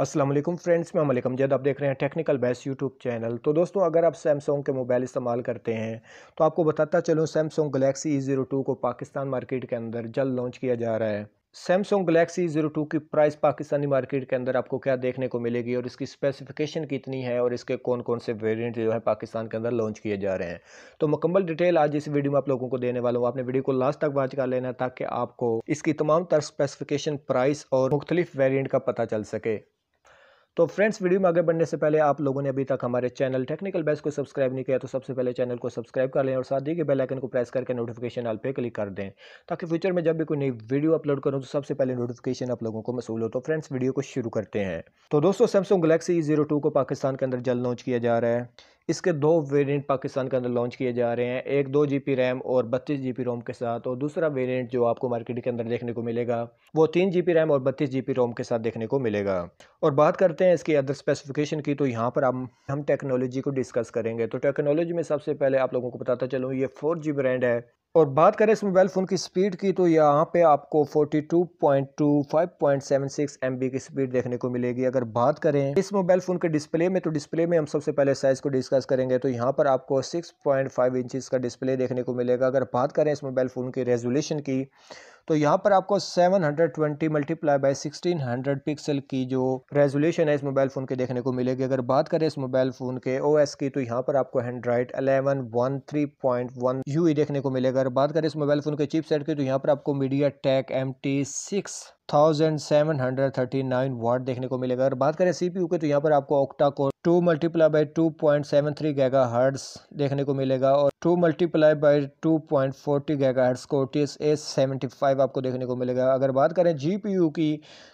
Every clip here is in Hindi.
असलम फ्रेंड्स मैं मलिकम जद आप देख रहे हैं टेक्निकल बेस्ट यूट्यूब चैनल तो दोस्तों अगर आप सैमसंग के मोबाइल इस्तेमाल करते हैं तो आपको बताता चलूँ Samsung Galaxy E e zero two को पाकिस्तान मार्केट के अंदर जल्द लॉन्च किया जा रहा है Samsung Galaxy zero e two की प्राइस पाकिस्तानी मार्केट के अंदर आपको क्या देखने को मिलेगी और इसकी स्पेसिफिकेशन कितनी है और इसके कौन कौन से वेरियंट जो है पाकिस्तान के अंदर लॉन्च किए जा रहे हैं तो मुकम्मल डिटेल आज इस वीडियो में आप लोगों को देने वाला हूँ आपने वीडियो को लास्ट तक वाच कर लेना ताकि आपको इसकी तमाम तर स्पेसिफिकेशन प्राइस और मुख्तलिफ वेरियंट का पता चल सके तो फ्रेंड्स वीडियो में आगे बढ़ने से पहले आप लोगों ने अभी तक हमारे चैनल टेक्निकल बेस्ट को सब्सक्राइब नहीं किया तो सबसे पहले चैनल को सब्सक्राइब कर लें और साथ ही के बेल आइकन को प्रेस करके नोटिफिकेशन ऑल पे क्लिक कर दें ताकि फ्यूचर में जब भी कोई नई वीडियो अपलोड करूँ तो सबसे पहले नोटिफिकेशन आप लोगों को मसूल हो तो फ्रेंड्स वीडियो को शुरू करते हैं तो दोस्तों सैमसंग गलेक्सी जीरो को पाकिस्तान के अंदर जल्द लॉन्च किया जा रहा है इसके दो वेरिएंट पाकिस्तान के अंदर लॉन्च किए जा रहे हैं एक दो जी रैम और बत्तीस जी रोम के साथ और दूसरा वेरिएंट जो आपको मार्केट के अंदर देखने को मिलेगा वो तीन जी रैम और बत्तीस जी रोम के साथ देखने को मिलेगा और बात करते हैं इसकी अदर स्पेसिफिकेशन की तो यहाँ पर हम हम टेक्नोलॉजी को डिस्कस करेंगे तो टेक्नोलॉजी में सबसे पहले आप लोगों को बताता चलूँ ये फोर जी ब्रांड है और बात करें इस मोबाइल फ़ोन की स्पीड की तो यहाँ पे आपको 42.25.76 MB की स्पीड देखने को मिलेगी अगर बात करें इस मोबाइल फ़ोन के डिस्प्ले में तो डिस्प्ले में हम सबसे पहले साइज़ को डिस्कस करेंगे तो यहाँ पर आपको 6.5 पॉइंट का डिस्प्ले देखने को मिलेगा अगर बात करें इस मोबाइल फ़ोन की रेजोल्यूशन की तो यहाँ पर आपको 720 मल्टीप्लाई सिक्सटीन हंड्रेड पिक्सल की जो रेजोल्यूशन है इस मोबाइल फ़ोन के देखने को मिलेगी अगर बात करें इस मोबाइल फ़ोन के ओएस की तो यहाँ पर आपको Android eleven one three point one U देखने को मिलेगा अगर बात करें इस मोबाइल फ़ोन के चिपसेट की तो यहाँ पर आपको MediaTek M T six thousand seven hundred thirty nine watt देखने को मिलेगा अगर बात करें सीपीयू के तो यहाँ पर आपको octa core two multiply by two point seven three gigahertz देखने को मिलेगा और two multiply by two point forty gigahertz को T S A seventy five आपको देखने को मिलेगा अगर बात करें जी पी यू की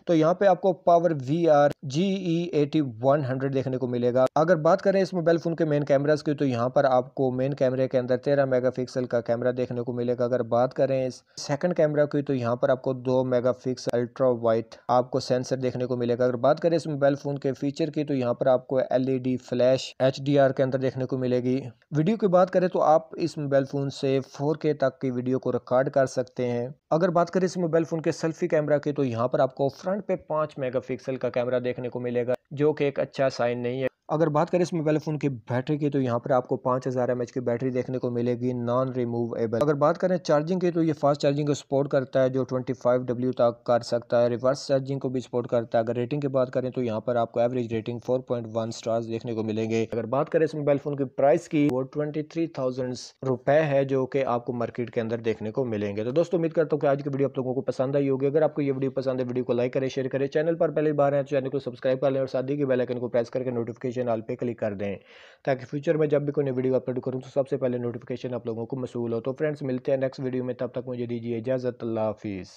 तो यहाँ पे आपको power V R G E eight one hundred देखने को मिलेगा अगर बात करें इस मोबाइल फ़ोन के मेन कैमराज की तो यहाँ पर आपको मेन कैमरे के अंदर तेरह मेगा पिक्सल का कैमरा देखने को मिलेगा अगर बात करें इस सेकंड कैमरा की तो यहाँ पर आपको दो मेगा पिक्सल अल्ट्रा वाइट आपको सेंसर देखने को मिलेगा अगर बात करें इस मोबाइल फ़ोन के फीचर की तो यहाँ पर आपको एल एलईडी फ्लैश एचडीआर के अंदर देखने को मिलेगी वीडियो की बात करें तो आप इस मोबाइल फ़ोन से 4K तक की वीडियो को रिकॉर्ड कर सकते हैं अगर बात करें इस मोबाइल फ़ोन के सेल्फी कैमरा की तो यहाँ पर आपको फ्रंट पे पाँच मेगापिक्सल का कैमरा देखने को मिलेगा जो कि एक अच्छा साइन नहीं है अगर बात करें इसमें पहले फ़ोन की बैटरी की तो यहाँ पर आपको पांच हज़ार एम एच की बैटरी देखने को मिलेगी नॉन रिमूवेबल अगर बात करें चार्जिंग की तो ये फास्ट चार्जिंग को सपोर्ट करता है जो ट्वेंटी फाइव डब्ल्यू तक कर सकता है रिवर्स चार्जिंग को भी सपोर्ट करता है अगर रेटिंग की बात करें तो यहाँ पर आपको average rating four point one stars देखने को मिलेंगे अगर बात करें इस मोबाइल फ़ोन की प्राइस की वो ट्वेंटी थ्री थाउजेंड रुपए है जो कि आपको मार्केट के अंदर देखने को मिलेंगे तो दोस्तों उम्मीद करता हूँ कि आज की वीडियो आप लोगों को पसंद आई होगी अगर आपको ये वीडियो पसंद है वीडियो को लाइक करें शेयर करें चैनल पर पहले बार हैं चैनल तो को सब्सक्राइब कर लें और शादी के बेलाइकन को प्रेस करके नोटिफिकेशन बेल पे क्लिक कर दें ताकि फ्यूचर में जब भी कोई वीडियो अपलोड करूँ तो सबसे पहले नोटिफिकेशन आप लोगों को मसूल हो तो फ्रेंड्स मिलते हैं नेक्स्ट वीडियो में तब तक मुझे दीजिए इजाज़त अल्लाह हाफिज़